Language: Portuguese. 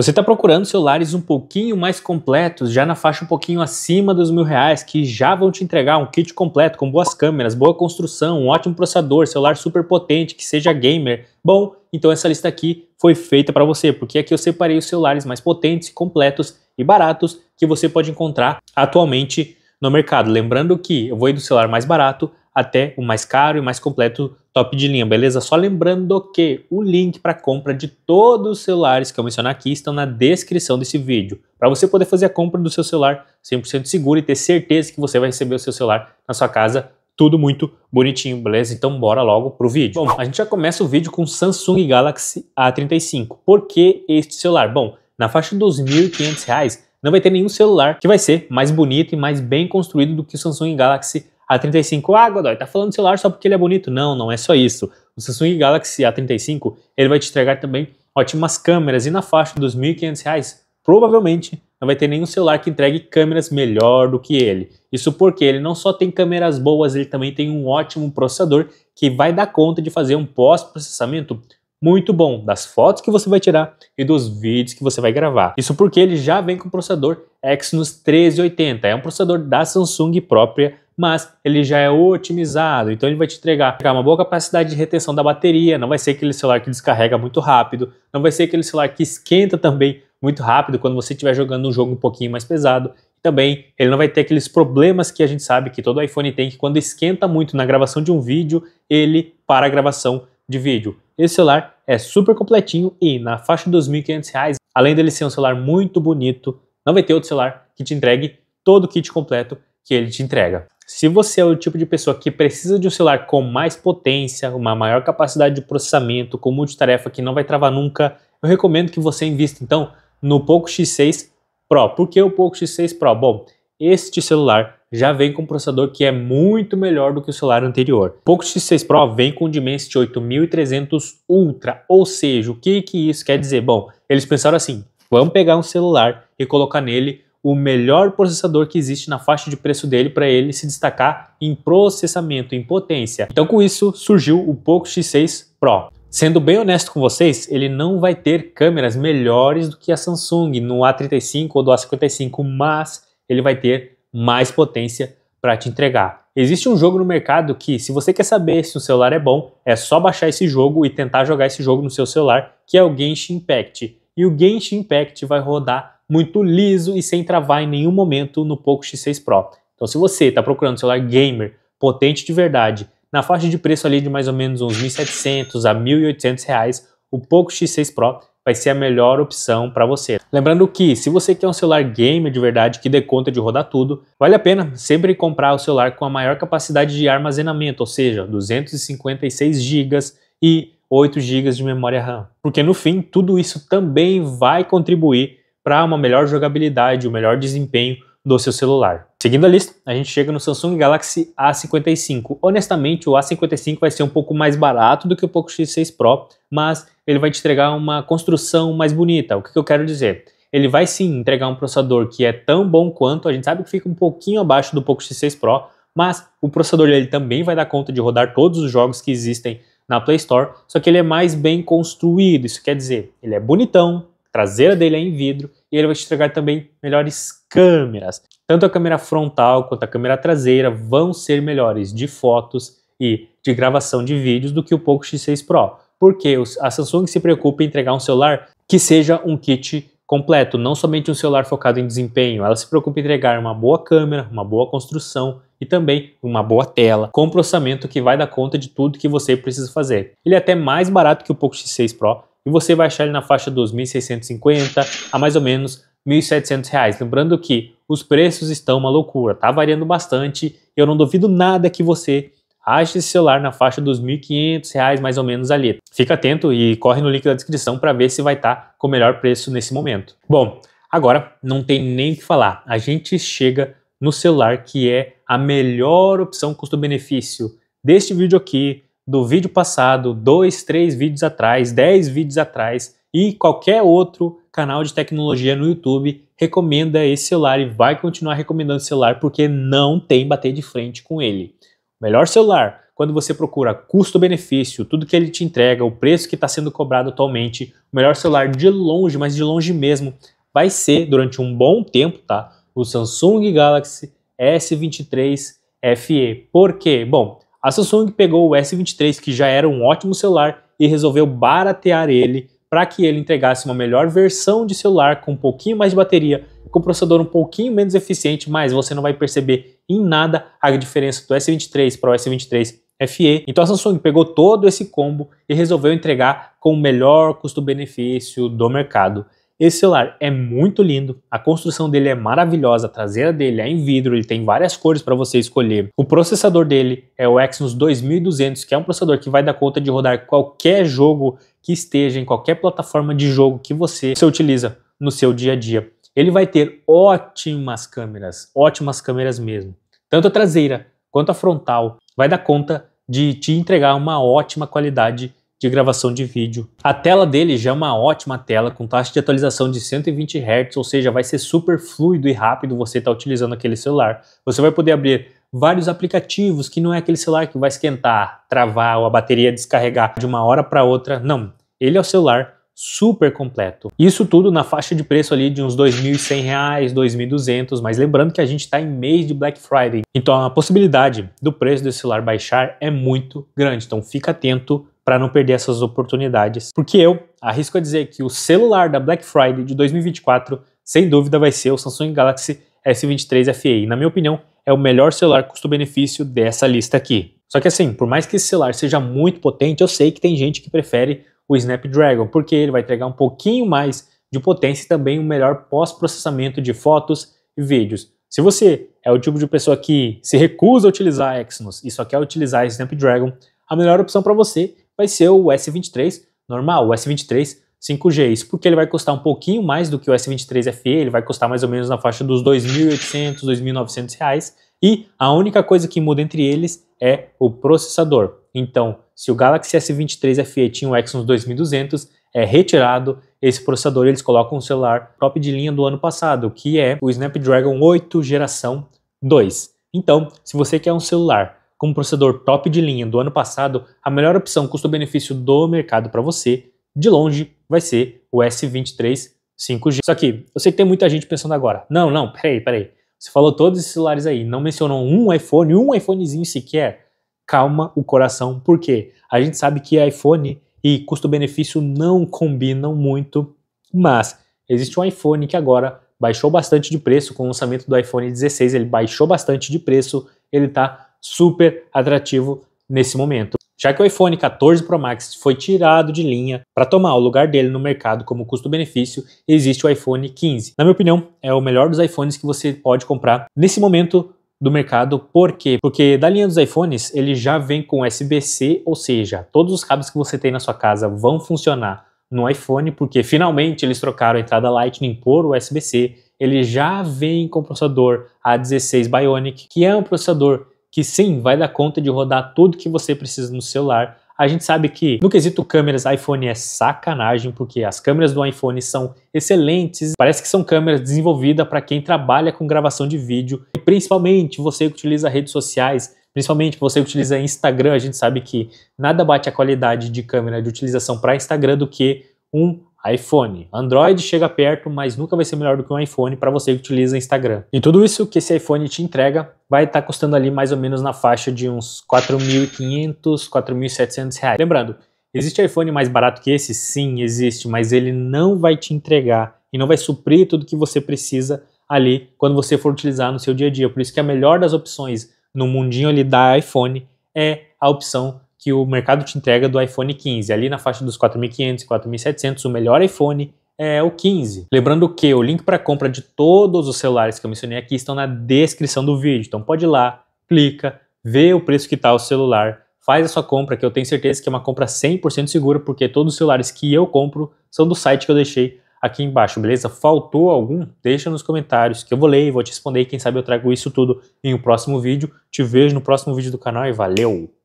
Você está procurando celulares um pouquinho mais completos, já na faixa um pouquinho acima dos mil reais, que já vão te entregar um kit completo com boas câmeras, boa construção, um ótimo processador, celular super potente, que seja gamer. Bom, então essa lista aqui foi feita para você, porque aqui eu separei os celulares mais potentes, completos e baratos que você pode encontrar atualmente no mercado. Lembrando que eu vou ir do celular mais barato até o mais caro e mais completo top de linha, beleza? Só lembrando que o link para compra de todos os celulares que eu mencionar aqui estão na descrição desse vídeo, para você poder fazer a compra do seu celular 100% seguro e ter certeza que você vai receber o seu celular na sua casa tudo muito bonitinho, beleza? Então bora logo pro vídeo. Bom, a gente já começa o vídeo com o Samsung Galaxy A35. Por que este celular? Bom, na faixa dos R$ 1.500, não vai ter nenhum celular que vai ser mais bonito e mais bem construído do que o Samsung Galaxy a35, ah, Godoy, tá falando celular só porque ele é bonito. Não, não é só isso. O Samsung Galaxy A35, ele vai te entregar também ótimas câmeras e na faixa dos R$ 1.500, provavelmente não vai ter nenhum celular que entregue câmeras melhor do que ele. Isso porque ele não só tem câmeras boas, ele também tem um ótimo processador que vai dar conta de fazer um pós-processamento muito bom das fotos que você vai tirar e dos vídeos que você vai gravar. Isso porque ele já vem com o processador Exynos 1380, é um processador da Samsung própria, mas ele já é otimizado, então ele vai te entregar uma boa capacidade de retenção da bateria, não vai ser aquele celular que descarrega muito rápido, não vai ser aquele celular que esquenta também muito rápido quando você estiver jogando um jogo um pouquinho mais pesado. Também ele não vai ter aqueles problemas que a gente sabe que todo iPhone tem, que quando esquenta muito na gravação de um vídeo, ele para a gravação de vídeo. Esse celular é super completinho e na faixa de R$ 2.500, além dele ser um celular muito bonito, não vai ter outro celular que te entregue todo o kit completo que ele te entrega. Se você é o tipo de pessoa que precisa de um celular com mais potência, uma maior capacidade de processamento, com multitarefa que não vai travar nunca, eu recomendo que você invista então no Poco X6 Pro. Por que o Poco X6 Pro? Bom, este celular já vem com um processador que é muito melhor do que o celular anterior. O Poco X6 Pro vem com o Dimensity 8300 Ultra, ou seja, o que, que isso quer dizer? Bom, eles pensaram assim, vamos pegar um celular e colocar nele o melhor processador que existe na faixa de preço dele para ele se destacar em processamento, em potência. Então com isso surgiu o Poco X6 Pro. Sendo bem honesto com vocês, ele não vai ter câmeras melhores do que a Samsung no A35 ou do A55, mas ele vai ter mais potência para te entregar. Existe um jogo no mercado que, se você quer saber se o celular é bom, é só baixar esse jogo e tentar jogar esse jogo no seu celular, que é o Genshin Impact. E o Genshin Impact vai rodar muito liso e sem travar em nenhum momento no Poco X6 Pro. Então, se você está procurando um celular gamer potente de verdade, na faixa de preço ali de mais ou menos uns 1.700 a 1.800 reais, o Poco X6 Pro vai ser a melhor opção para você. Lembrando que se você quer um celular gamer de verdade que dê conta de rodar tudo, vale a pena sempre comprar o celular com a maior capacidade de armazenamento, ou seja, 256 GB e 8 GB de memória RAM. Porque no fim, tudo isso também vai contribuir para uma melhor jogabilidade, um melhor desempenho do seu celular. Seguindo a lista, a gente chega no Samsung Galaxy A55. Honestamente, o A55 vai ser um pouco mais barato do que o Poco X6 Pro, mas ele vai te entregar uma construção mais bonita. O que, que eu quero dizer? Ele vai sim entregar um processador que é tão bom quanto, a gente sabe que fica um pouquinho abaixo do Poco X6 Pro, mas o processador dele também vai dar conta de rodar todos os jogos que existem na Play Store, só que ele é mais bem construído, isso quer dizer, ele é bonitão, traseira dele é em vidro e ele vai te entregar também melhores câmeras. Tanto a câmera frontal quanto a câmera traseira vão ser melhores de fotos e de gravação de vídeos do que o Poco X6 Pro, porque a Samsung se preocupa em entregar um celular que seja um kit completo, não somente um celular focado em desempenho. Ela se preocupa em entregar uma boa câmera, uma boa construção e também uma boa tela, com processamento que vai dar conta de tudo que você precisa fazer. Ele é até mais barato que o Poco X6 Pro, e você vai achar ele na faixa dos 1.650 a mais ou menos 1.700 reais. Lembrando que os preços estão uma loucura, tá variando bastante. Eu não duvido nada que você ache esse celular na faixa dos 1.500 reais mais ou menos ali. Fica atento e corre no link da descrição para ver se vai estar tá com o melhor preço nesse momento. Bom, agora não tem nem o que falar. A gente chega no celular que é a melhor opção custo-benefício deste vídeo aqui, do vídeo passado, dois, três vídeos atrás, dez vídeos atrás e qualquer outro canal de tecnologia no YouTube recomenda esse celular e vai continuar recomendando esse celular porque não tem bater de frente com ele. Melhor celular, quando você procura custo-benefício, tudo que ele te entrega, o preço que está sendo cobrado atualmente, o melhor celular de longe, mas de longe mesmo, vai ser durante um bom tempo, tá? O Samsung Galaxy S23 FE. Por quê? Bom, a Samsung pegou o S23, que já era um ótimo celular, e resolveu baratear ele para que ele entregasse uma melhor versão de celular com um pouquinho mais de bateria, com um processador um pouquinho menos eficiente, mas você não vai perceber em nada a diferença do S23 para o S23 FE. Então a Samsung pegou todo esse combo e resolveu entregar com o melhor custo-benefício do mercado. Esse celular é muito lindo, a construção dele é maravilhosa, a traseira dele é em vidro, ele tem várias cores para você escolher. O processador dele é o Exynos 2200, que é um processador que vai dar conta de rodar qualquer jogo que esteja em qualquer plataforma de jogo que você, você utiliza no seu dia a dia. Ele vai ter ótimas câmeras, ótimas câmeras mesmo. Tanto a traseira quanto a frontal vai dar conta de te entregar uma ótima qualidade de gravação de vídeo. A tela dele já é uma ótima tela, com taxa de atualização de 120 Hz, ou seja, vai ser super fluido e rápido você estar tá utilizando aquele celular. Você vai poder abrir vários aplicativos, que não é aquele celular que vai esquentar, travar ou a bateria descarregar de uma hora para outra. Não, ele é o celular super completo. Isso tudo na faixa de preço ali de uns R$ 2.100, 2.200, mas lembrando que a gente está em mês de Black Friday, então a possibilidade do preço desse celular baixar é muito grande, então fica atento para não perder essas oportunidades. Porque eu arrisco a dizer que o celular da Black Friday de 2024, sem dúvida, vai ser o Samsung Galaxy S23 FE. E, na minha opinião, é o melhor celular custo-benefício dessa lista aqui. Só que assim, por mais que esse celular seja muito potente, eu sei que tem gente que prefere o Snapdragon, porque ele vai entregar um pouquinho mais de potência e também um melhor pós-processamento de fotos e vídeos. Se você é o tipo de pessoa que se recusa a utilizar Exynos e só quer utilizar Snapdragon, a melhor opção para você vai ser o S23 normal, o S23 5G. Isso porque ele vai custar um pouquinho mais do que o S23 FE, ele vai custar mais ou menos na faixa dos 2.800, 2.900 reais. E a única coisa que muda entre eles é o processador. Então, se o Galaxy S23 FE tinha o Exynos 2200, é retirado esse processador eles colocam um celular top de linha do ano passado, que é o Snapdragon 8 geração 2. Então, se você quer um celular como processador top de linha do ano passado, a melhor opção custo-benefício do mercado para você, de longe, vai ser o S23 5G. Só que eu sei que tem muita gente pensando agora, não, não, peraí, peraí, você falou todos esses celulares aí, não mencionou um iPhone, um iPhonezinho sequer. Calma o coração, porque a gente sabe que iPhone e custo-benefício não combinam muito, mas existe um iPhone que agora baixou bastante de preço com o lançamento do iPhone 16, ele baixou bastante de preço, ele está super atrativo nesse momento. Já que o iPhone 14 Pro Max foi tirado de linha para tomar o lugar dele no mercado como custo-benefício, existe o iPhone 15. Na minha opinião, é o melhor dos iPhones que você pode comprar nesse momento do mercado. Por quê? Porque da linha dos iPhones, ele já vem com USB-C, ou seja, todos os cabos que você tem na sua casa vão funcionar no iPhone, porque finalmente eles trocaram a entrada Lightning por USB-C. Ele já vem com o processador A16 Bionic, que é um processador que sim, vai dar conta de rodar tudo que você precisa no celular. A gente sabe que no quesito câmeras, iPhone é sacanagem, porque as câmeras do iPhone são excelentes. Parece que são câmeras desenvolvidas para quem trabalha com gravação de vídeo e principalmente você que utiliza redes sociais, principalmente você que utiliza Instagram. A gente sabe que nada bate a qualidade de câmera de utilização para Instagram do que um iPhone. Android chega perto, mas nunca vai ser melhor do que um iPhone para você que utiliza Instagram. E tudo isso que esse iPhone te entrega vai estar tá custando ali mais ou menos na faixa de uns 4.500, 4.700 reais. Lembrando, existe iPhone mais barato que esse? Sim, existe, mas ele não vai te entregar e não vai suprir tudo que você precisa ali quando você for utilizar no seu dia a dia. Por isso que a melhor das opções no mundinho ali da iPhone é a opção que o mercado te entrega do iPhone 15. Ali na faixa dos 4.500, 4.700, o melhor iPhone é o 15. Lembrando que o link para compra de todos os celulares que eu mencionei aqui estão na descrição do vídeo. Então pode ir lá, clica, vê o preço que está o celular, faz a sua compra, que eu tenho certeza que é uma compra 100% segura, porque todos os celulares que eu compro são do site que eu deixei aqui embaixo, beleza? Faltou algum? Deixa nos comentários que eu vou ler e vou te responder. E quem sabe eu trago isso tudo em um próximo vídeo. Te vejo no próximo vídeo do canal e valeu!